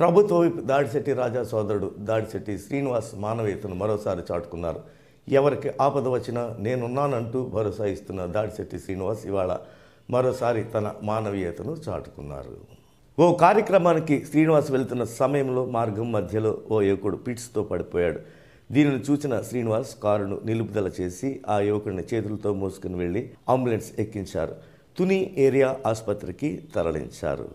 ప్రభుత్వ దాడిశెట్టి రాజా సోదరుడు దాడిశెట్టి శ్రీనివాస్ మానవీయతను మరోసారి చాటుకున్నారు ఎవరికి ఆపద వచ్చినా నేనున్నానంటూ భరోసా ఇస్తున్న దాడిశెట్టి శ్రీనివాస్ ఇవాళ మరోసారి తన మానవీయతను చాటుకున్నారు ఓ కార్యక్రమానికి శ్రీనివాస్ వెళ్తున్న సమయంలో మార్గం మధ్యలో ఓ యువకుడు పిట్స్తో పడిపోయాడు దీనిని చూసిన శ్రీనివాస్ కారును నిలుపుదల చేసి ఆ యువకుడిని చేతులతో మోసుకుని వెళ్ళి అంబులెన్స్ ఎక్కించారు తుని ఏరియా ఆసుపత్రికి తరలించారు